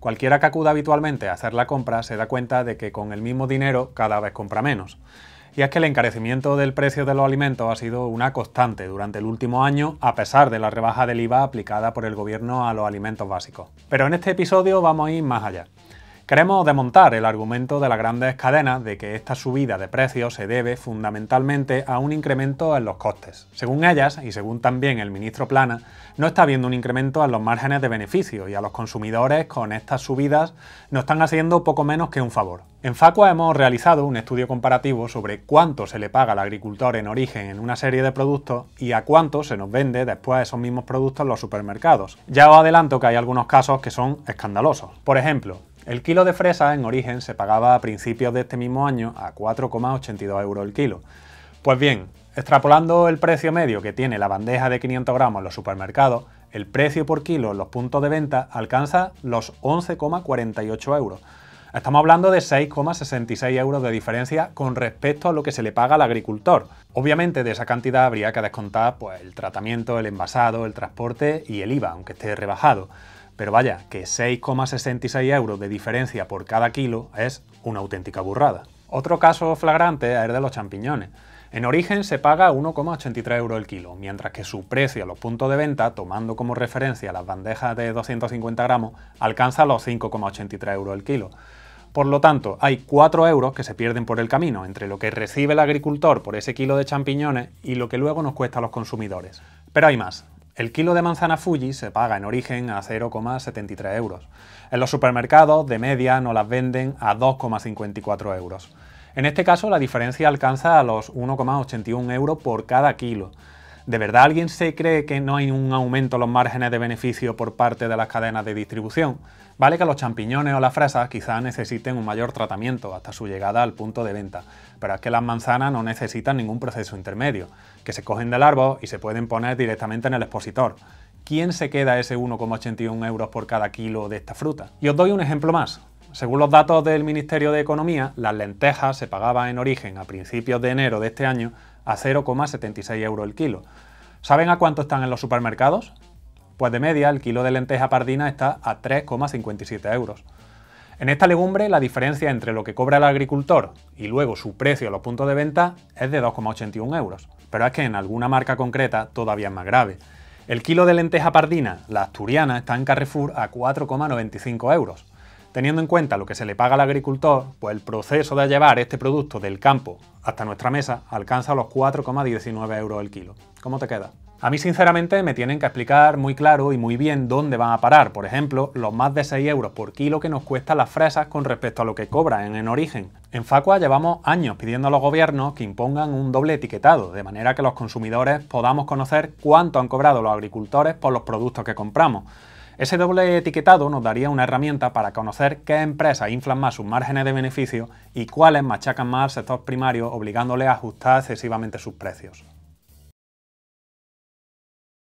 Cualquiera que acuda habitualmente a hacer la compra se da cuenta de que con el mismo dinero cada vez compra menos. Y es que el encarecimiento del precio de los alimentos ha sido una constante durante el último año, a pesar de la rebaja del IVA aplicada por el gobierno a los alimentos básicos. Pero en este episodio vamos a ir más allá. Queremos desmontar el argumento de las grandes cadenas de que esta subida de precios se debe fundamentalmente a un incremento en los costes. Según ellas, y según también el ministro Plana, no está habiendo un incremento en los márgenes de beneficio y a los consumidores con estas subidas nos están haciendo poco menos que un favor. En Facua hemos realizado un estudio comparativo sobre cuánto se le paga al agricultor en origen en una serie de productos y a cuánto se nos vende después esos mismos productos en los supermercados. Ya os adelanto que hay algunos casos que son escandalosos. Por ejemplo, el kilo de fresa en origen se pagaba a principios de este mismo año a 4,82 euros el kilo. Pues bien, extrapolando el precio medio que tiene la bandeja de 500 gramos en los supermercados, el precio por kilo en los puntos de venta alcanza los 11,48 euros. Estamos hablando de 6,66 euros de diferencia con respecto a lo que se le paga al agricultor. Obviamente de esa cantidad habría que descontar pues, el tratamiento, el envasado, el transporte y el IVA, aunque esté rebajado. Pero vaya, que 6,66 euros de diferencia por cada kilo es una auténtica burrada. Otro caso flagrante es el de los champiñones. En origen se paga 1,83 euros el kilo, mientras que su precio a los puntos de venta, tomando como referencia las bandejas de 250 gramos, alcanza los 5,83 euros el kilo. Por lo tanto, hay 4 euros que se pierden por el camino, entre lo que recibe el agricultor por ese kilo de champiñones y lo que luego nos cuesta a los consumidores. Pero hay más. El kilo de manzana Fuji se paga en origen a 0,73 euros. En los supermercados, de media, nos las venden a 2,54 euros. En este caso, la diferencia alcanza a los 1,81 euros por cada kilo, ¿De verdad alguien se cree que no hay un aumento en los márgenes de beneficio por parte de las cadenas de distribución? Vale que los champiñones o las fresas quizás necesiten un mayor tratamiento hasta su llegada al punto de venta, pero es que las manzanas no necesitan ningún proceso intermedio, que se cogen del árbol y se pueden poner directamente en el expositor. ¿Quién se queda ese 1,81 euros por cada kilo de esta fruta? Y os doy un ejemplo más. Según los datos del Ministerio de Economía, las lentejas se pagaban en origen a principios de enero de este año a 0,76 euros el kilo. ¿Saben a cuánto están en los supermercados? Pues de media el kilo de lenteja pardina está a 3,57 euros. En esta legumbre la diferencia entre lo que cobra el agricultor y luego su precio a los puntos de venta es de 2,81 euros. Pero es que en alguna marca concreta todavía es más grave. El kilo de lenteja pardina, la asturiana, está en Carrefour a 4,95 euros. Teniendo en cuenta lo que se le paga al agricultor, pues el proceso de llevar este producto del campo hasta nuestra mesa alcanza los 4,19 euros el kilo. ¿Cómo te queda? A mí, sinceramente, me tienen que explicar muy claro y muy bien dónde van a parar, por ejemplo, los más de 6 euros por kilo que nos cuestan las fresas con respecto a lo que cobran en origen. En Facua llevamos años pidiendo a los gobiernos que impongan un doble etiquetado, de manera que los consumidores podamos conocer cuánto han cobrado los agricultores por los productos que compramos. Ese doble etiquetado nos daría una herramienta para conocer qué empresas inflan más sus márgenes de beneficio y cuáles machacan más al sector primario obligándole a ajustar excesivamente sus precios.